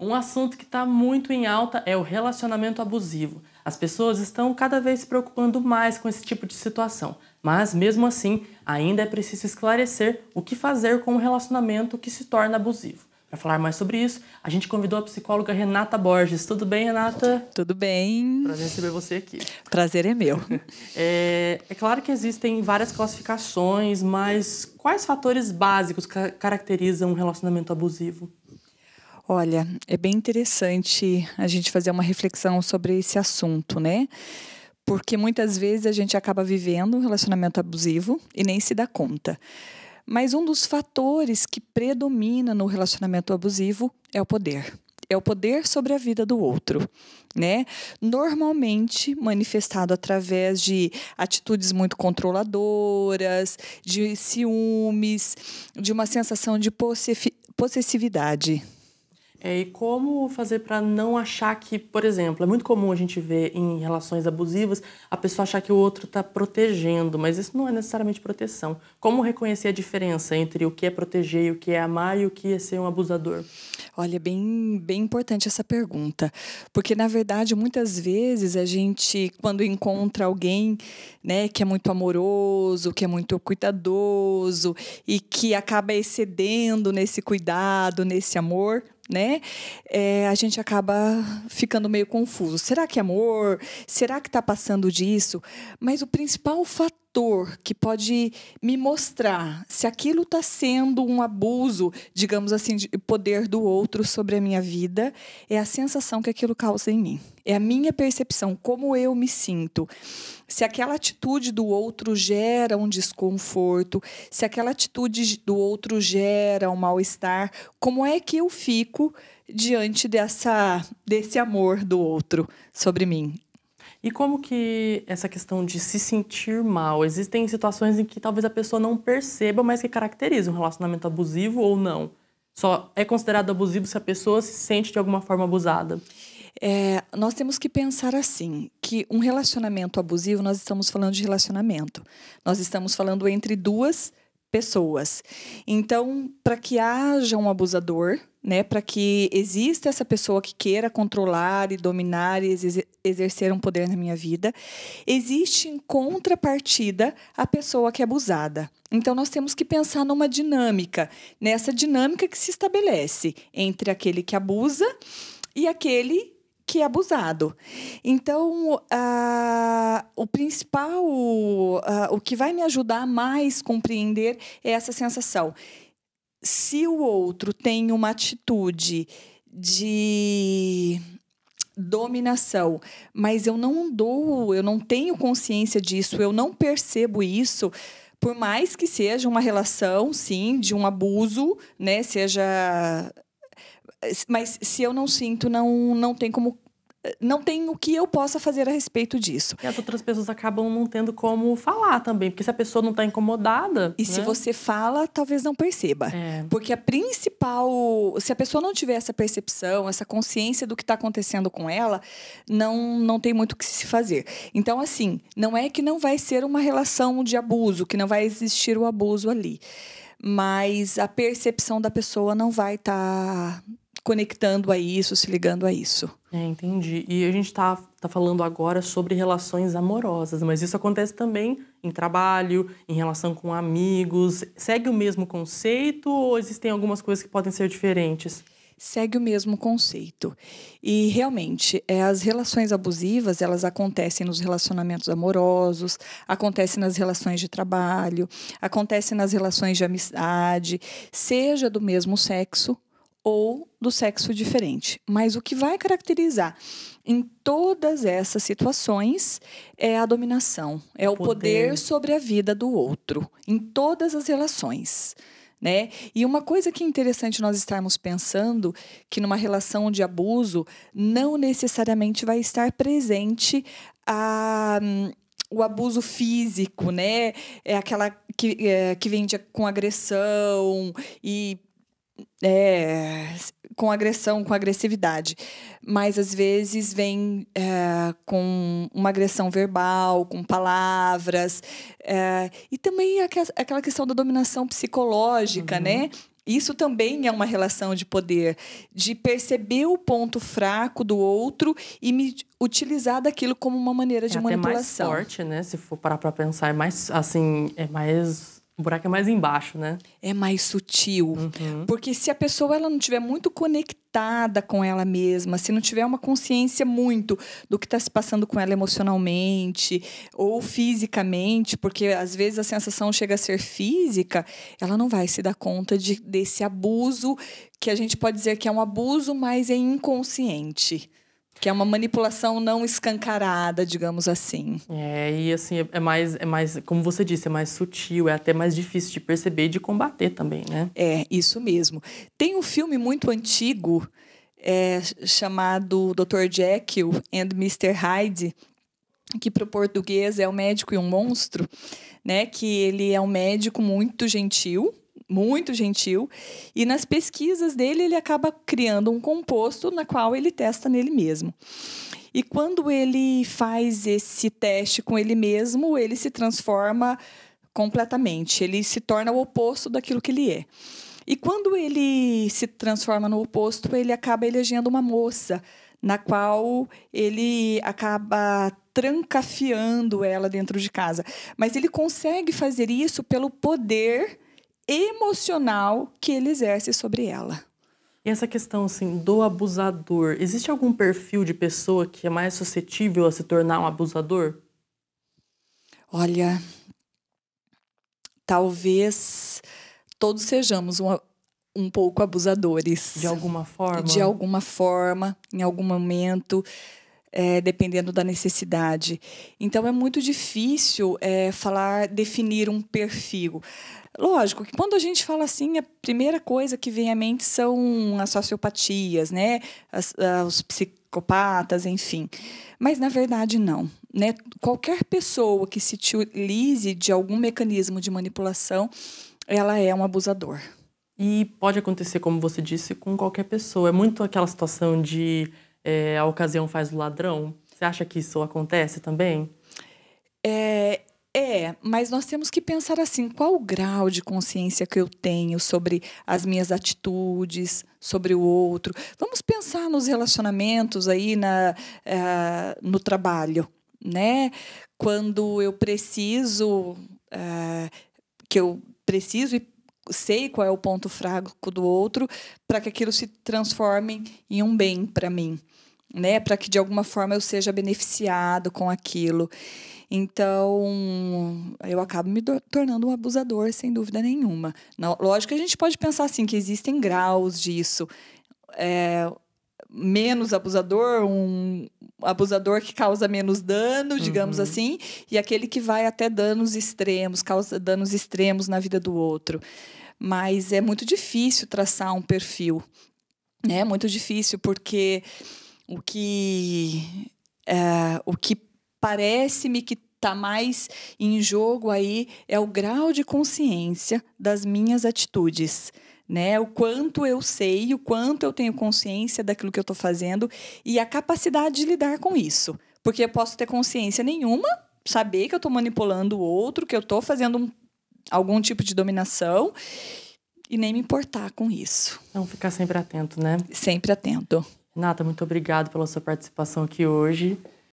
Um assunto que está muito em alta é o relacionamento abusivo. As pessoas estão cada vez se preocupando mais com esse tipo de situação, mas mesmo assim, ainda é preciso esclarecer o que fazer com um relacionamento que se torna abusivo. Para falar mais sobre isso, a gente convidou a psicóloga Renata Borges. Tudo bem, Renata? Tudo bem. Prazer receber você aqui. Prazer é meu. é, é claro que existem várias classificações, mas quais fatores básicos ca caracterizam um relacionamento abusivo? Olha, é bem interessante a gente fazer uma reflexão sobre esse assunto, né? Porque muitas vezes a gente acaba vivendo um relacionamento abusivo e nem se dá conta. Mas um dos fatores que predomina no relacionamento abusivo é o poder é o poder sobre a vida do outro, né? Normalmente manifestado através de atitudes muito controladoras, de ciúmes, de uma sensação de possessividade, é, e como fazer para não achar que, por exemplo, é muito comum a gente ver em relações abusivas a pessoa achar que o outro está protegendo, mas isso não é necessariamente proteção. Como reconhecer a diferença entre o que é proteger e o que é amar e o que é ser um abusador? Olha, bem, bem importante essa pergunta, porque na verdade muitas vezes a gente, quando encontra alguém né, que é muito amoroso, que é muito cuidadoso e que acaba excedendo nesse cuidado, nesse amor, né? É, a gente acaba ficando meio confuso. Será que é amor? Será que está passando disso? Mas o principal fator fator que pode me mostrar se aquilo está sendo um abuso, digamos assim, de poder do outro sobre a minha vida, é a sensação que aquilo causa em mim. É a minha percepção, como eu me sinto. Se aquela atitude do outro gera um desconforto, se aquela atitude do outro gera um mal-estar, como é que eu fico diante dessa, desse amor do outro sobre mim? E como que essa questão de se sentir mal? Existem situações em que talvez a pessoa não perceba, mas que caracteriza um relacionamento abusivo ou não. Só é considerado abusivo se a pessoa se sente de alguma forma abusada. É, nós temos que pensar assim, que um relacionamento abusivo, nós estamos falando de relacionamento. Nós estamos falando entre duas pessoas. Então, para que haja um abusador, né, para que exista essa pessoa que queira controlar e dominar e exercer um poder na minha vida, existe em contrapartida a pessoa que é abusada. Então nós temos que pensar numa dinâmica, nessa dinâmica que se estabelece entre aquele que abusa e aquele que é abusado. Então, ah, o principal, ah, o que vai me ajudar a mais compreender é essa sensação se o outro tem uma atitude de dominação, mas eu não dou, eu não tenho consciência disso, eu não percebo isso, por mais que seja uma relação, sim, de um abuso, né, seja mas se eu não sinto, não não tem como não tem o que eu possa fazer a respeito disso. E as outras pessoas acabam não tendo como falar também, porque se a pessoa não está incomodada. E né? se você fala, talvez não perceba. É. Porque a principal. Se a pessoa não tiver essa percepção, essa consciência do que está acontecendo com ela, não, não tem muito o que se fazer. Então, assim, não é que não vai ser uma relação de abuso, que não vai existir o abuso ali. Mas a percepção da pessoa não vai estar. Tá conectando a isso, se ligando a isso. É, entendi. E a gente está tá falando agora sobre relações amorosas, mas isso acontece também em trabalho, em relação com amigos. Segue o mesmo conceito ou existem algumas coisas que podem ser diferentes? Segue o mesmo conceito. E realmente, é, as relações abusivas, elas acontecem nos relacionamentos amorosos, acontecem nas relações de trabalho, acontecem nas relações de amizade, seja do mesmo sexo ou do sexo diferente. Mas o que vai caracterizar em todas essas situações é a dominação, é o poder, poder sobre a vida do outro, em todas as relações. Né? E uma coisa que é interessante nós estarmos pensando que numa relação de abuso não necessariamente vai estar presente a, um, o abuso físico, né? É aquela que, é, que vem de, com agressão e é, com agressão, com agressividade. Mas às vezes vem é, com uma agressão verbal, com palavras. É, e também aquela questão da dominação psicológica, uhum. né? Isso também é uma relação de poder, de perceber o ponto fraco do outro e me utilizar daquilo como uma maneira de é manipulação. É mais forte, né? Se for parar para pensar, é mais assim, é mais o buraco é mais embaixo, né? É mais sutil. Uhum. Porque se a pessoa ela não tiver muito conectada com ela mesma, se não tiver uma consciência muito do que está se passando com ela emocionalmente ou fisicamente, porque às vezes a sensação chega a ser física, ela não vai se dar conta de, desse abuso que a gente pode dizer que é um abuso, mas é inconsciente que é uma manipulação não escancarada, digamos assim. É, e assim, é, é mais, é mais, como você disse, é mais sutil, é até mais difícil de perceber e de combater também, né? É, isso mesmo. Tem um filme muito antigo é, chamado Dr. Jekyll and Mr. Hyde, que para o português é o médico e um monstro, né? Que ele é um médico muito gentil, muito gentil, e nas pesquisas dele ele acaba criando um composto na qual ele testa nele mesmo. E quando ele faz esse teste com ele mesmo, ele se transforma completamente, ele se torna o oposto daquilo que ele é. E quando ele se transforma no oposto, ele acaba elegendo uma moça, na qual ele acaba trancafiando ela dentro de casa. Mas ele consegue fazer isso pelo poder emocional que ele exerce sobre ela. E essa questão assim do abusador, existe algum perfil de pessoa que é mais suscetível a se tornar um abusador? Olha, talvez todos sejamos um, um pouco abusadores. De alguma forma? De alguma forma, em algum momento é, dependendo da necessidade. Então é muito difícil é, falar, definir um perfil. Lógico que quando a gente fala assim, a primeira coisa que vem à mente são as sociopatias, né? As, as, ah, os psicopatas, enfim. Mas na verdade não. Né? Qualquer pessoa que se utilize de algum mecanismo de manipulação, ela é um abusador. E pode acontecer, como você disse, com qualquer pessoa. É muito aquela situação de é, a ocasião faz o ladrão. Você acha que isso acontece também? É, é, mas nós temos que pensar assim: qual o grau de consciência que eu tenho sobre as minhas atitudes, sobre o outro? Vamos pensar nos relacionamentos aí, na, uh, no trabalho, né? Quando eu preciso, uh, que eu preciso e sei qual é o ponto fraco do outro para que aquilo se transforme em um bem para mim, né? Para que de alguma forma eu seja beneficiado com aquilo. Então, eu acabo me tornando um abusador, sem dúvida nenhuma. lógico que a gente pode pensar assim, que existem graus disso. É, menos abusador, um abusador que causa menos dano, digamos uhum. assim, e aquele que vai até danos extremos, causa danos extremos na vida do outro. Mas é muito difícil traçar um perfil, né? Muito difícil porque o que é, o que parece-me que está mais em jogo aí é o grau de consciência das minhas atitudes né? O quanto eu sei, o quanto eu tenho consciência daquilo que eu estou fazendo e a capacidade de lidar com isso. Porque eu posso ter consciência nenhuma, saber que eu estou manipulando o outro, que eu estou fazendo um, algum tipo de dominação e nem me importar com isso. Então, ficar sempre atento, né? Sempre atento. Nata, muito obrigado pela sua participação aqui hoje.